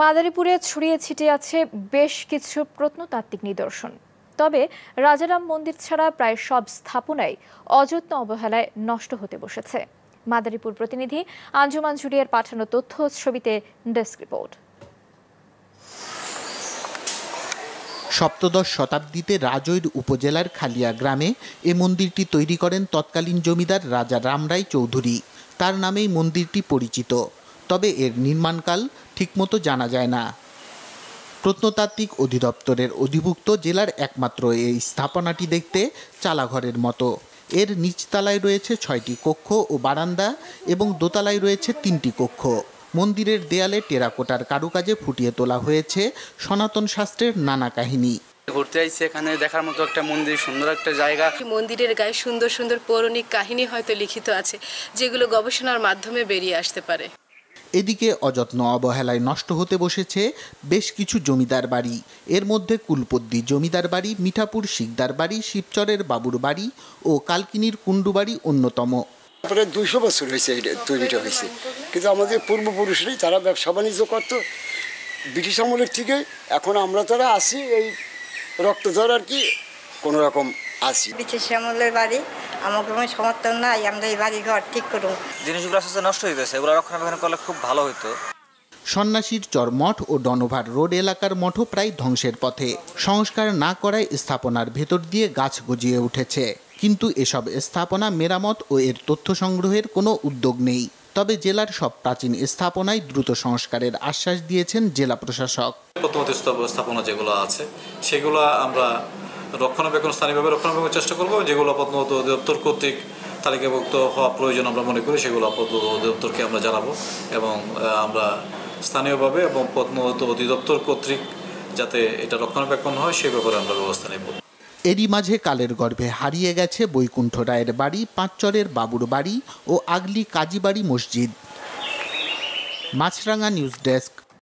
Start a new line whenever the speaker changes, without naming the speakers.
মাদারীপুরে ছড়িয়ে ছিটে আছে বেশ কিছু প্রত্নতাত্ত্বিক নিদর্শন তবে রাজারাম মন্দির ছাড়া প্রায় সব স্থাপনাই অযত্ন অবহেলায় নষ্ট হতে বসেছে মাদারীপুর প্রতিনিধি আঞ্জুমান ঝুড়িয়ার পাঠানো তথ্য ছবিতে ডেস্ক রিপোর্ট
সপ্তদশ শতাব্দীতে রাজৈর উপজেলার খালিয়া গ্রামে এ মন্দিরটি তৈরি করেন তৎকালীন জমিদার রাজা রামরাই চৌধুরী তার নামেই মন্দিরটি পরিচিত তবে এর নির্মাণকাল ঠিকমতো জানা যায় না প্রত্নতাত্ত্বিক অধিদপ্তরের অধিভুক্ত জেলার একমাত্র এই স্থাপনাটি দেখতে চালাঘরের মতো এর নিচতলায় রয়েছে ছয়টি কক্ষ ও বারান্দা এবং দোতলায় রয়েছে তিনটি কক্ষ মন্দিরের দেয়ালে টেরাকোটার কারুকাজে ফুটিয়ে তোলা হয়েছে সনাতন শাস্ত্রের নানা কাহিনী
ঘুরতে আইছি এখানে দেখার মতো একটা মন্দির সুন্দর একটা জায়গা
মন্দিরের গায়ে সুন্দর সুন্দর পৌরাণিক কাহিনী হয়তো লিখিত আছে যেগুলো গবেষণার মাধ্যমে বেরিয়ে আসতে পারে এদিকে অযত্ন অবহেলায় নষ্ট হতে বসেছে বেশ কিছু জমিদার বাড়ি এর মধ্যে কুলপদ্দি জমিদার বাড়ি মিঠাপুর শিকদার বাড়ি শিবচরের বাবুর বাড়ি ও কালকিনির কুণ্ডু বাড়ি অন্যতম দুইশো বছর হয়েছে তৈরিটা হয়েছে কিন্তু আমাদের পূর্বপুরুষরাই তারা ব্যবসা বাণিজ্য করত ব্রিটিশ আমলের থেকে এখন আমরা তারা আসি এই রক্তধর আর কি কোনো রকম আসি
ব্রিটিশ আমলের বাড়ি আমার কোনো সমর্থন
নাই আমরা এই বাড়ি
ঘর ঠিক করুন জিনিসগুলো আস্তে নষ্ট হয়ে গেছে এগুলো রক্ষণাবেক্ষণ করলে খুব ভালো হতো
সন্ন্যাসীর চরমঠ ও ডনভার রোড এলাকার মঠও প্রায় ধ্বংসের পথে সংস্কার না করায় স্থাপনার ভেতর দিয়ে গাছ গজিয়ে উঠেছে কিন্তু এসব স্থাপনা মেরামত ও এর তথ্য সংগ্রহের কোনো উদ্যোগ নেই তবে জেলার সব প্রাচীন স্থাপনায় দ্রুত সংস্কারের আশ্বাস দিয়েছেন জেলা প্রশাসক
প্রথমত স্থাপনা যেগুলো আছে সেগুলো আমরা রক্ষণাবেক্ষণ স্থানীয়ভাবে রক্ষণাবেক্ষণ চেষ্টা করব যেগুলো আপাতত অধিদপ্তর কর্তৃক তালিকাভুক্ত হওয়া প্রয়োজন আমরা মনে করি সেগুলো আপাতত অধিদপ্তরকে আমরা জানাবো এবং আমরা স্থানীয়ভাবে এবং প্রত্নতত্ত্ব অধিদপ্তর কর্তৃক যাতে এটা রক্ষণাবেক্ষণ হয় সে ব্যাপারে আমরা ব্যবস্থা নেব
এরই মাঝে কালের গর্ভে হারিয়ে গেছে বৈকুণ্ঠ রায়ের বাড়ি পাঁচচরের বাবুর বাড়ি ও আগলি কাজীবাড়ি মসজিদ মাছরাঙা নিউজ ডেস্ক